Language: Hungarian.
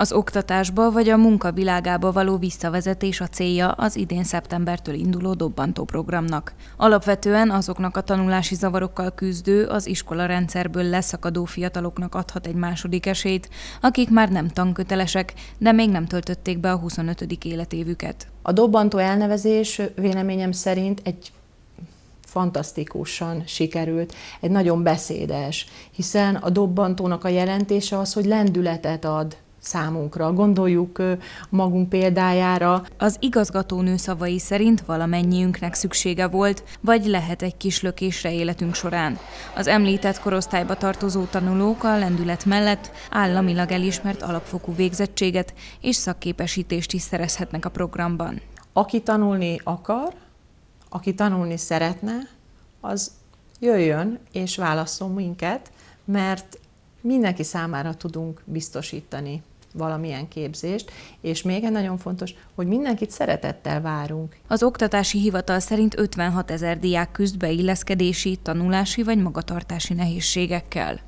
Az oktatásba vagy a munkavilágába való visszavezetés a célja az idén szeptembertől induló dobbantó programnak. Alapvetően azoknak a tanulási zavarokkal küzdő, az iskola rendszerből leszakadó fiataloknak adhat egy második esélyt, akik már nem tankötelesek, de még nem töltötték be a 25. életévüket. A dobbantó elnevezés véleményem szerint egy fantasztikusan sikerült, egy nagyon beszédes, hiszen a dobbantónak a jelentése az, hogy lendületet ad számunkra. Gondoljuk magunk példájára. Az igazgatónő szavai szerint valamennyiünknek szüksége volt, vagy lehet egy kis lökésre életünk során. Az említett korosztályba tartozó tanulók a lendület mellett államilag elismert alapfokú végzettséget és szakképesítést is szerezhetnek a programban. Aki tanulni akar, aki tanulni szeretne, az jöjjön és válaszol minket, mert mindenki számára tudunk biztosítani valamilyen képzést, és még egy nagyon fontos, hogy mindenkit szeretettel várunk. Az oktatási hivatal szerint 56 ezer diák küzd beilleszkedési, tanulási vagy magatartási nehézségekkel.